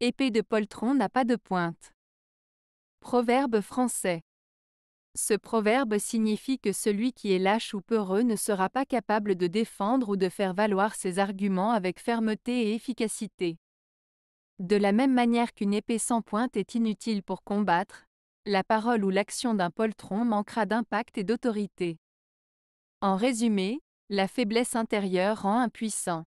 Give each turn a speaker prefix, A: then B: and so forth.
A: Épée de poltron n'a pas de pointe. Proverbe français. Ce proverbe signifie que celui qui est lâche ou peureux ne sera pas capable de défendre ou de faire valoir ses arguments avec fermeté et efficacité. De la même manière qu'une épée sans pointe est inutile pour combattre, la parole ou l'action d'un poltron manquera d'impact et d'autorité. En résumé, la faiblesse intérieure rend impuissant.